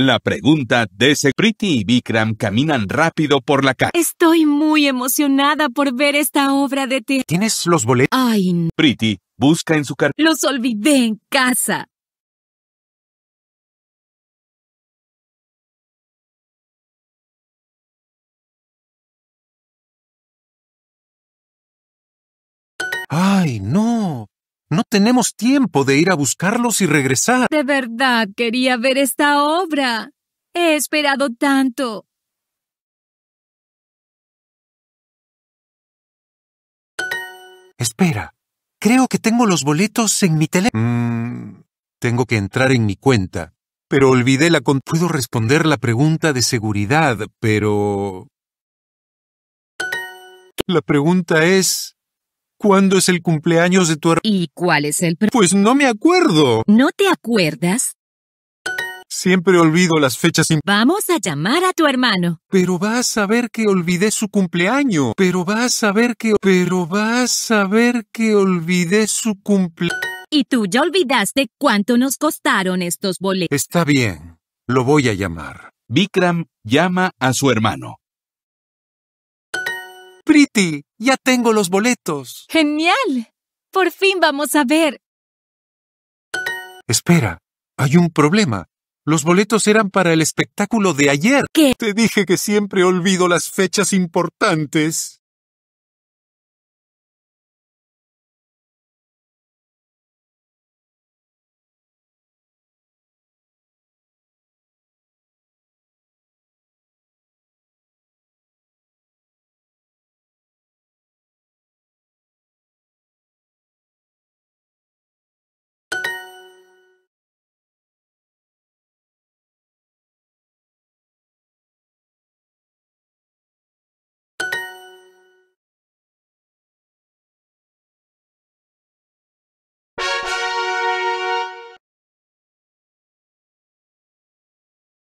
La pregunta de ese Priti y Vikram caminan rápido por la calle. Estoy muy emocionada por ver esta obra de teatro. ¿Tienes los boletos? Ay. No. Priti busca en su cartera. Los olvidé en casa. ¡Ay, no! No tenemos tiempo de ir a buscarlos y regresar. De verdad quería ver esta obra. He esperado tanto. Espera. Creo que tengo los boletos en mi teléfono. Mm, tengo que entrar en mi cuenta. Pero olvidé la con... Puedo responder la pregunta de seguridad, pero... La pregunta es... ¿Cuándo es el cumpleaños de tu hermano? ¿Y cuál es el... Pues no me acuerdo. ¿No te acuerdas? Siempre olvido las fechas. sin... Vamos a llamar a tu hermano. Pero vas a ver que olvidé su cumpleaños. Pero vas a ver que... Pero vas a ver que olvidé su cumpleaños. Y tú ya olvidaste cuánto nos costaron estos boletos. Está bien. Lo voy a llamar. Vikram llama a su hermano. Pretty, ya tengo los boletos. Genial. Por fin vamos a ver. Espera, hay un problema. Los boletos eran para el espectáculo de ayer. ¿Qué? Te dije que siempre olvido las fechas importantes.